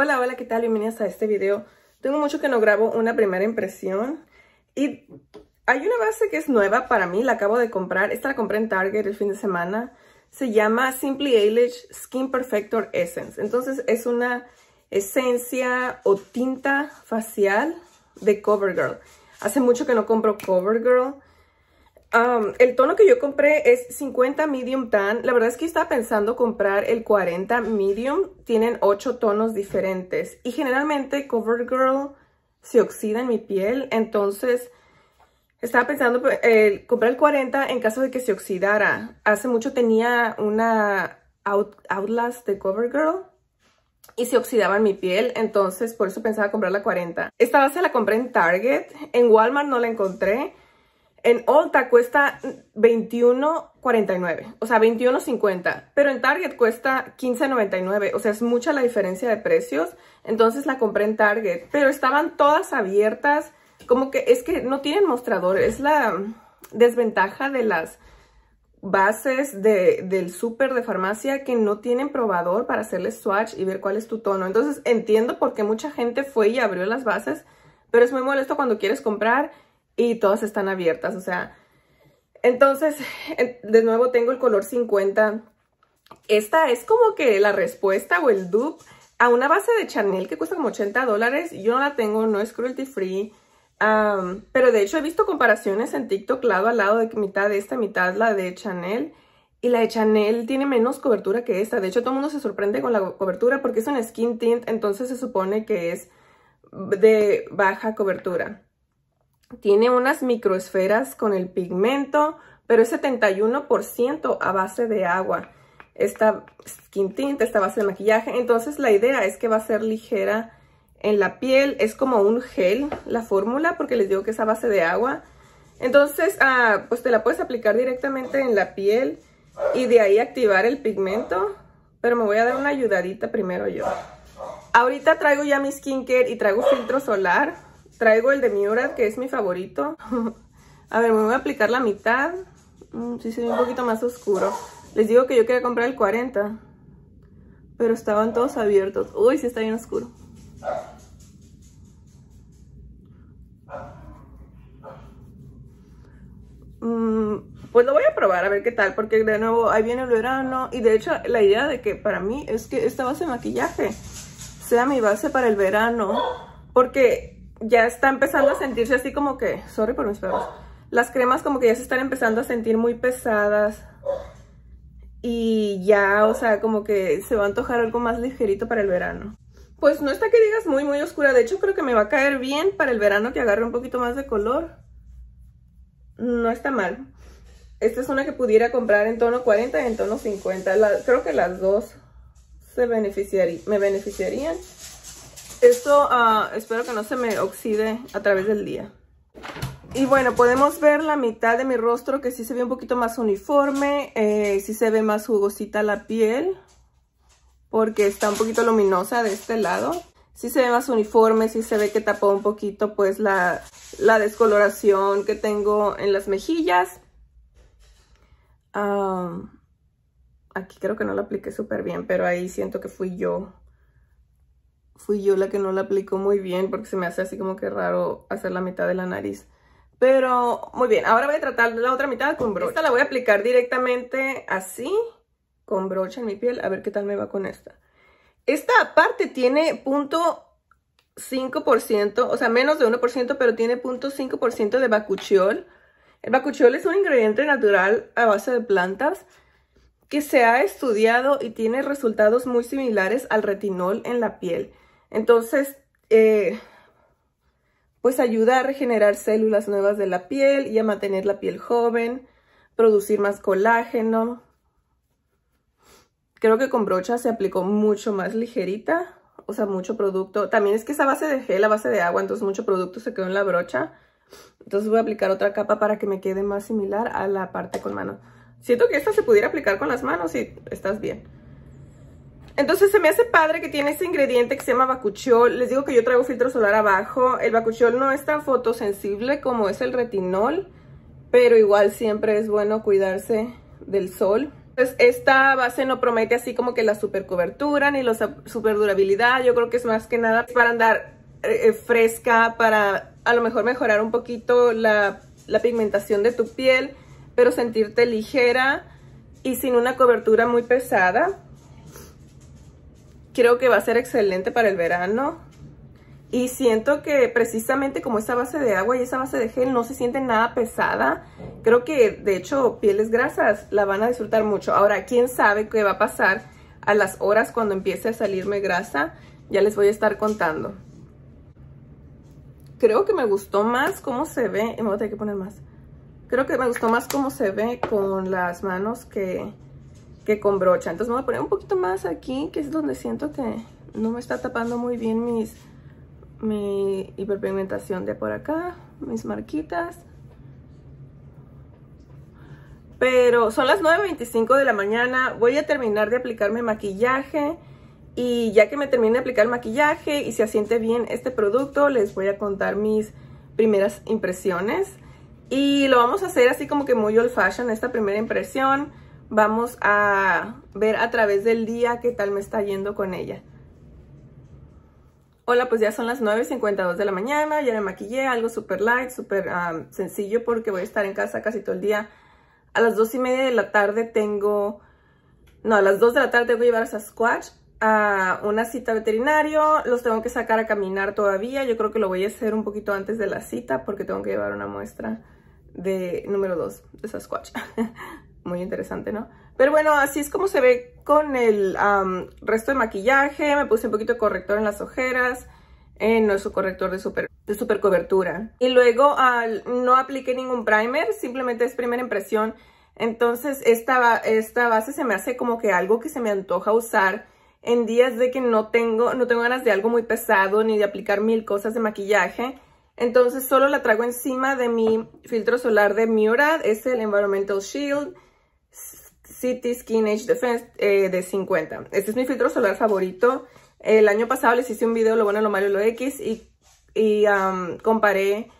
Hola, hola, ¿qué tal? Bienvenidas a este video. Tengo mucho que no grabo una primera impresión y hay una base que es nueva para mí, la acabo de comprar. Esta la compré en Target el fin de semana. Se llama Simply Eilish Skin Perfector Essence. Entonces es una esencia o tinta facial de CoverGirl. Hace mucho que no compro CoverGirl el tono que yo compré es 50 medium tan. La verdad es que estaba pensando comprar el 40 medium. Tienen 8 tonos diferentes. Y generalmente CoverGirl se oxida en mi piel. Entonces estaba pensando eh, comprar el 40 en caso de que se oxidara. Hace mucho tenía una Outlast de CoverGirl y se oxidaba en mi piel, entonces por eso pensaba comprar la 40. Esta base la compré en Target, en Walmart no la encontré, en Ulta cuesta $21.49, o sea, $21.50, pero en Target cuesta $15.99, o sea, es mucha la diferencia de precios. Entonces la compré en Target, pero estaban todas abiertas, como que es que no tienen mostrador, es la desventaja de las bases del súper de farmacia que no tienen probador para hacerle swatch y ver cuál es tu tono. Entonces entiendo por qué mucha gente fue y abrió las bases, pero es muy molesto cuando quieres comprar y todas están abiertas, o sea, entonces, de nuevo tengo el color 50. Esta es como que la respuesta o el dupe a una base de Chanel que cuesta como 80 dólares. Yo no la tengo, no es cruelty free. pero de hecho he visto comparaciones en TikTok lado a lado de que mitad de esta, mitad la de Chanel. Y la de Chanel tiene menos cobertura que esta. De hecho, todo el mundo se sorprende con la cobertura porque es un skin tint, entonces se supone que es de baja cobertura. Tiene unas microesferas con el pigmento, pero es 71% a base de agua. Esta skin tint, esta base de maquillaje. Entonces la idea es que va a ser ligera en la piel. Es como un gel la fórmula porque les digo que es a base de agua. Entonces, ah, pues te la puedes aplicar directamente en la piel y de ahí activar el pigmento. Pero me voy a dar una ayudadita primero yo. Ahorita traigo ya mi skincare y traigo filtro solar Traigo el de Miura, que es mi favorito. a ver, me voy a aplicar la mitad. Mm, sí se ve un poquito más oscuro. Les digo que yo quería comprar el 40. Pero estaban todos abiertos. Uy, sí está bien oscuro. Mm, pues lo voy a probar a ver qué tal, porque de nuevo ahí viene el verano y de hecho la idea de que para mí es que esta base de maquillaje sea mi base para el verano, porque ya está empezando a sentirse así como que, sorry por mis perros, las cremas como que ya se están empezando a sentir muy pesadas y ya, o sea, como que se va a antojar algo más ligerito para el verano. Pues no está que digas muy, muy oscura. De hecho, creo que me va a caer bien para el verano que agarre un poquito más de color. No está mal. Esta es una que pudiera comprar en tono 40 y en tono 50. creo que las dos se me beneficiarían. Esto ah, espero que no se me oxide a través del día. Y bueno, podemos ver la mitad de mi rostro que sí se ve un poquito más uniforme, eh, sí se ve más jugosita la piel, porque está un poquito luminosa de este lado. Sí se ve más uniforme, sí se ve que tapó un poquito pues la, descoloración que tengo en las mejillas. Ah, aquí creo que no la apliqué súper bien, pero ahí siento que fui yo fui yo la que no la aplicó muy bien porque se me hace así como que raro hacer la mitad de la nariz. Pero muy bien, ahora voy a tratar la otra mitad con brocha. Esta la voy a aplicar directamente así, con brocha en mi piel, a ver qué tal me va con esta. Esta parte tiene punto 5%, o sea, menos de 1%, pero tiene 0.5% de bacuchiol. El bacuchiol es un ingrediente natural a base de plantas que se ha estudiado y tiene resultados muy similares al retinol en la piel. Entonces, eh, pues ayuda a regenerar células nuevas de la piel y a mantener la piel joven, producir más colágeno. Creo que con brocha se aplicó mucho más ligerita, o sea, mucho producto. También es que esa base de gel, la base de agua, entonces mucho producto se quedó en la brocha. Entonces voy a aplicar otra capa para que me quede más similar a la parte con mano. Siento que esta se pudiera aplicar con las manos y estás bien. Entonces se me hace padre que tiene ese ingrediente que se llama Bacuchol. Les digo que yo traigo filtro solar abajo. El Bacuchol no es tan fotosensible como es el retinol, pero igual siempre es bueno cuidarse del sol. Entonces esta base no promete así como que la super cobertura ni la super durabilidad. Yo creo que es más que nada para andar eh, eh, fresca, para a lo mejor mejorar un poquito la pigmentación de tu piel, pero sentirte ligera y sin una cobertura muy pesada. Creo que va a ser excelente para el verano. Y siento que precisamente como esa base de agua y esa base de gel no se siente nada pesada. Creo que, de hecho, pieles grasas la van a disfrutar mucho. Ahora, ¿quién sabe qué va a pasar a las horas cuando empiece a salirme grasa? Ya les voy a estar contando. Creo que me gustó más cómo se ve. Me voy a tener que poner más. Creo que me gustó más cómo se ve con las manos que que con brocha. Entonces me voy a poner un poquito más aquí, que es donde siento que no me está tapando muy bien mis, mi hiperpigmentación de por acá, mis marquitas. Pero son las 9.25 de la mañana, voy a terminar de aplicarme maquillaje y ya que me termine de aplicar el maquillaje y se asiente bien este producto, les voy a contar mis primeras impresiones. Y lo vamos a hacer así como que muy old fashion, esta primera impresión vamos a ver a través del día qué tal me está yendo con ella. Hola, pues ya son las 9.52 de la mañana, ya me maquillé, algo súper light, súper um, sencillo porque voy a estar en casa casi todo el día. A las 2 y media de la tarde tengo, no, a las 2 de la tarde voy a llevar a Sasquatch a una cita veterinario, los tengo que sacar a caminar todavía, yo creo que lo voy a hacer un poquito antes de la cita porque tengo que llevar una muestra de número 2 de Sasquatch. muy interesante, ¿no? Pero bueno, así es como se ve con el resto de maquillaje. Me puse un poquito de corrector en las ojeras, eh, no es un corrector de super, de super cobertura. Y luego no apliqué ningún primer, simplemente es primera impresión. Entonces esta, esta base se me hace como que algo que se me antoja usar en días de que no tengo, no tengo ganas de algo muy pesado ni de aplicar mil cosas de maquillaje. Entonces solo la traigo encima de mi filtro solar de Murad, es el Environmental Shield. City Skin Age Defense eh, de 50. Este es mi filtro solar favorito. El año pasado les hice un video lo bueno, lo malo y lo X y, comparé,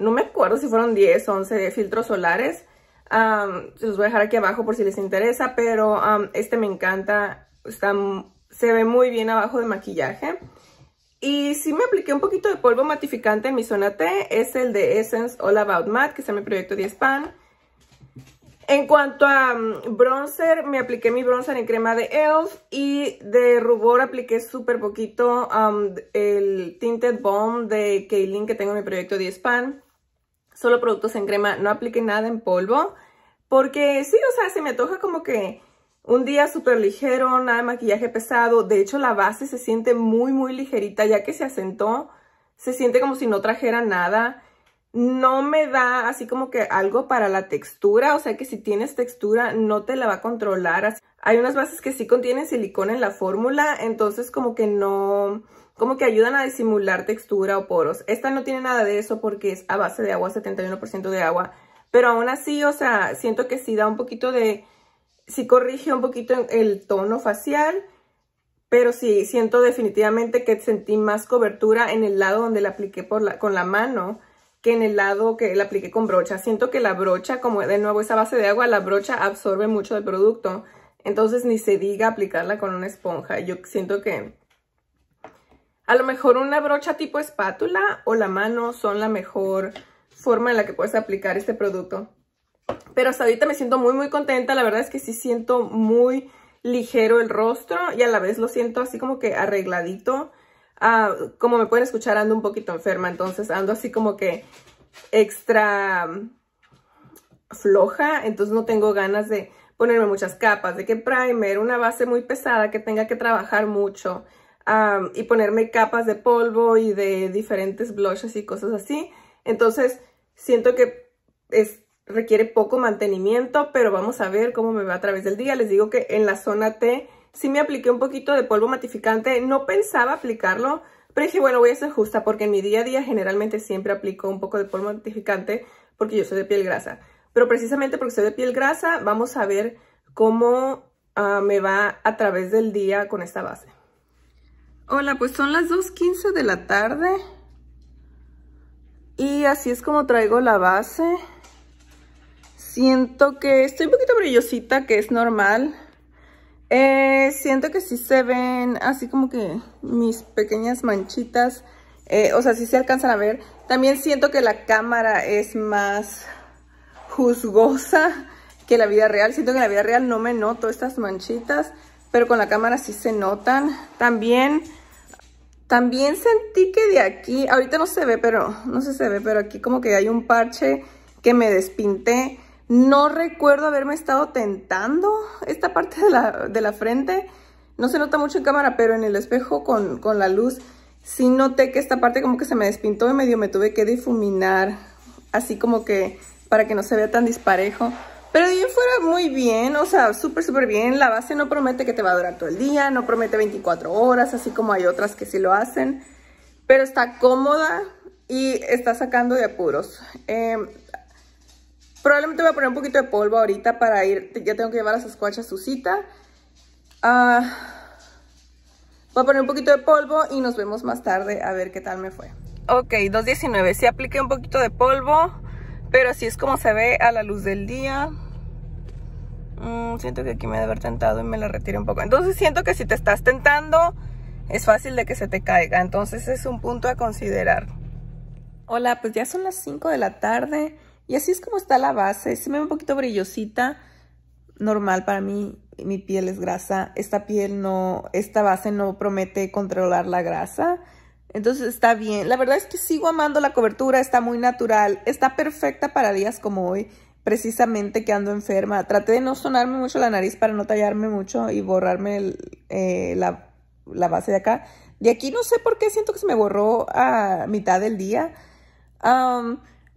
no me acuerdo si fueron 10 o 11 filtros solares. se los voy a dejar aquí abajo por si les interesa, pero este me encanta. Está, se ve muy bien abajo de maquillaje. Y si me apliqué un poquito de polvo matificante en mi zona T. Es el de Essence All About Matte, que es en mi proyecto 10 Pan. En cuanto a mm, bronzer, me apliqué mi bronzer en crema de e.l.f. Y de rubor apliqué súper poquito um, el Tinted bomb de Kaylin que tengo en mi proyecto de Span. Solo productos en crema, no apliqué nada en polvo. Porque sí, o sea, se me antoja como que un día súper ligero, nada de maquillaje pesado. De hecho, la base se siente muy, muy ligerita ya que se asentó. Se siente como si no trajera nada no me da así como que algo para la textura, o sea que si tienes textura no te la va a controlar. Hay unas bases que sí contienen silicona en la fórmula, entonces como que no, como que ayudan a disimular textura o poros. Esta no tiene nada de eso porque es a base de agua, 71% de agua, pero aún así, o sea, siento que sí da un poquito de, sí corrige un poquito el tono facial, pero sí siento definitivamente que sentí más cobertura en el lado donde la apliqué con la mano, que en el lado que la apliqué con brocha. Siento que la brocha, como de nuevo esa base de agua, la brocha absorbe mucho del producto. Entonces ni se diga aplicarla con una esponja. Yo siento que a lo mejor una brocha tipo espátula o la mano son la mejor forma en la que puedes aplicar este producto. Pero hasta ahorita me siento muy muy contenta. La verdad es que sí siento muy ligero el rostro y a la vez lo siento así como que arregladito. Ah, como me pueden escuchar, ando un poquito enferma, entonces ando así como que extra mm, floja, entonces no tengo ganas de ponerme muchas capas, de que primer, una base muy pesada que tenga que trabajar mucho y ponerme capas de polvo y de diferentes blushes y cosas así. Entonces siento que requiere poco mantenimiento, pero vamos a ver cómo me va a través del día. Les digo que en la zona T si me apliqué un poquito de polvo matificante. No pensaba aplicarlo, pero dije, bueno, voy a ser justa porque en mi día a día generalmente siempre aplico un poco de polvo matificante porque yo soy de piel grasa. Pero precisamente porque soy de piel grasa, vamos a ver cómo ah, me va a través del día con esta base. Hola, pues son las 2.15 de la tarde. Y así es como traigo la base. Siento que estoy un poquito brillosita, que es normal. Eh, siento que sí se ven así como que mis pequeñas manchitas. Eh, o sea, sí se alcanzan a ver. También siento que la cámara es más juzgosa que la vida real. Siento que en la vida real no me noto estas manchitas, pero con la cámara sí se notan. También, también sentí que de aquí, ahorita no se ve, pero no se se ve, pero aquí como que hay un parche que me despinté no recuerdo haberme estado tentando esta parte de la, frente. No se nota mucho en cámara, pero en el espejo con, con, la luz sí noté que esta parte como que se me despintó y medio me tuve que difuminar. Así como que para que no se vea tan disparejo. Pero bien fuera muy bien, o sea, súper, súper bien. La base no promete que te va a durar todo el día, no promete 24 horas, así como hay otras que sí lo hacen. Pero está cómoda y está sacando de apuros. Eh, Probablemente voy a poner un poquito de polvo ahorita para ir. Ya tengo que llevar a Sasquatch a su cita. Ah, voy a poner un poquito de polvo y nos vemos más tarde a ver qué tal me fue. Ok, 2.19. Sí apliqué un poquito de polvo, pero así es como se ve a la luz del día. Mm, siento que aquí me de haber tentado y me la retiré un poco. Entonces siento que si te estás tentando, es fácil de que se te caiga. Entonces es un punto a considerar. Hola, pues ya son las 5 de la tarde. Y así es como está la base. Se me ve un poquito brillosita. Normal para mí. Mi piel es grasa. Esta piel no... Esta base no promete controlar la grasa. Entonces está bien. La verdad es que sigo amando la cobertura. Está muy natural. Está perfecta para días como hoy. Precisamente que ando enferma. Traté de no sonarme mucho la nariz para no tallarme mucho y borrarme eh, la, base de acá. De aquí no sé por qué siento que se me borró a mitad del día.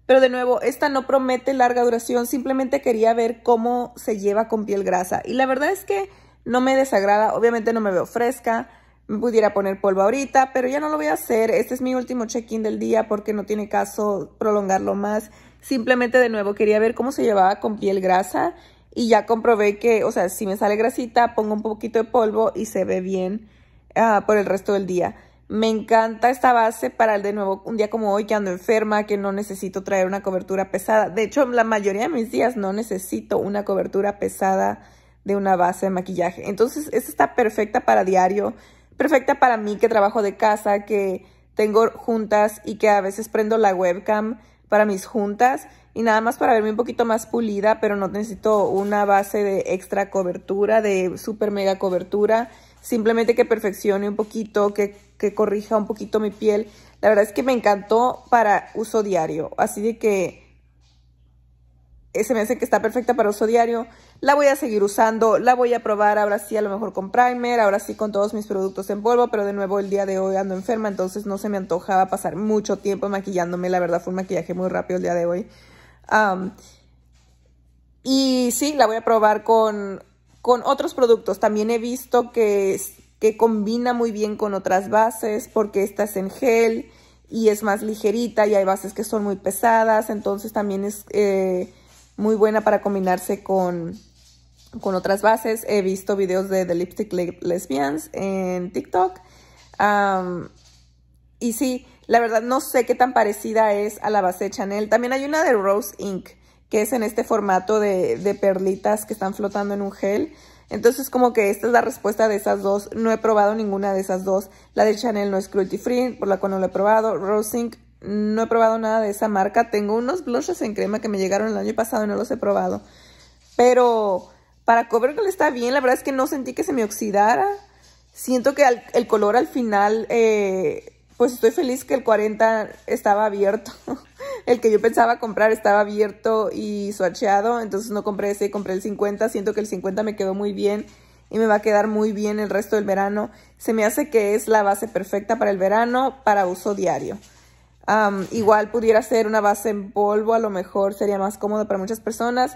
Pero de nuevo, esta no promete larga duración, simplemente quería ver cómo se lleva con piel grasa. Y la verdad es que no me desagrada, obviamente no me veo fresca, me pudiera poner polvo ahorita, pero ya no lo voy a hacer. Este es mi último check-in del día porque no tiene caso prolongarlo más. Simplemente de nuevo quería ver cómo se llevaba con piel grasa y ya comprobé que, o sea, si me sale grasita, pongo un poquito de polvo y se ve bien ah, por el resto del día. Me encanta esta base para el de nuevo un día como hoy que ando enferma, que no necesito traer una cobertura pesada. De hecho, la mayoría de mis días no necesito una cobertura pesada de una base de maquillaje. Entonces, esta está perfecta para diario, perfecta para mí que trabajo de casa, que tengo juntas y que a veces prendo la webcam para mis juntas y nada más para verme un poquito más pulida, pero no necesito una base de extra cobertura, de super mega cobertura simplemente que perfeccione un poquito, que, corrija un poquito mi piel. La verdad es que me encantó para uso diario, así de que eh, se me hace que está perfecta para uso diario. La voy a seguir usando, la voy a probar ahora sí a lo mejor con primer, ahora sí con todos mis productos en polvo, pero de nuevo el día de hoy ando enferma, entonces no se me antojaba pasar mucho tiempo maquillándome. La verdad fue un maquillaje muy rápido el día de hoy. y sí, la voy a probar con con otros productos. También he visto que, combina muy bien con otras bases porque esta es en gel y es más ligerita y hay bases que son muy pesadas. Entonces también es eh, muy buena para combinarse con, con otras bases. He visto videos de The Lipstick Lesbians en TikTok. y sí, la verdad no sé qué tan parecida es a la base de Chanel. También hay una de Rose Inc que es en este formato de, perlitas que están flotando en un gel. Entonces como que esta es la respuesta de esas dos. No he probado ninguna de esas dos. La de Chanel no es cruelty free, por la cual no la he probado. Rosink no he probado nada de esa marca. Tengo unos blushes en crema que me llegaron el año pasado y no los he probado. Pero para Covergirl está bien. La verdad es que no sentí que se me oxidara. Siento que el color al final, eh, pues estoy feliz que el 40 estaba abierto. el que yo pensaba comprar estaba abierto y suacheado, entonces no compré ese, compré el 50, siento que el 50 me quedó muy bien y me va a quedar muy bien el resto del verano. Se me hace que es la base perfecta para el verano, para uso diario. igual pudiera ser una base en polvo, a lo mejor sería más cómodo para muchas personas,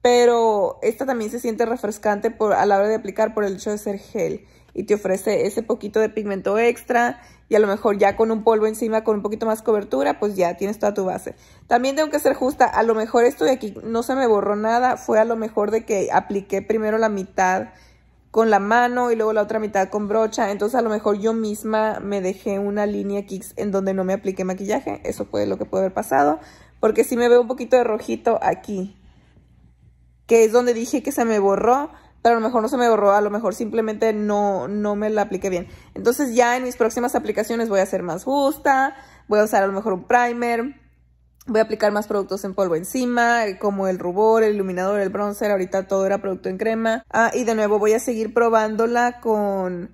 pero esta también se siente refrescante a la hora de aplicar por el hecho de ser gel y te ofrece ese poquito de pigmento extra y a lo mejor ya con un polvo encima, con un poquito más cobertura, pues ya tienes toda tu base. También tengo que ser justa, a lo mejor esto de aquí no se me borró nada, fue a lo mejor de que apliqué primero la mitad con la mano y luego la otra mitad con brocha, entonces a lo mejor yo misma me dejé una línea Kix en donde no me apliqué maquillaje, eso fue lo que puede haber pasado, porque si me veo un poquito de rojito aquí, que es donde dije que se me borró, a lo mejor no se me borró, a lo mejor simplemente no, no me la apliqué bien. Entonces ya en mis próximas aplicaciones voy a ser más justa, voy a usar a lo mejor un primer, voy a aplicar más productos en polvo encima, como el rubor, el iluminador, el bronzer, ahorita todo era producto en crema. Ah, y de nuevo voy a seguir probándola con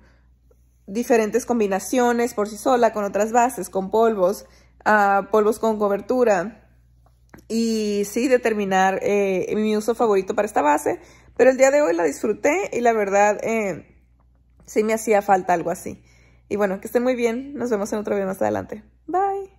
diferentes combinaciones por sí sola, con otras bases, con polvos, ah, polvos con cobertura. Y sí, determinar eh, mi uso favorito para esta base pero el día de hoy la disfruté y la verdad eh, sí me hacía falta algo así. Y bueno, que esté muy bien. Nos vemos en otro video más adelante. Bye.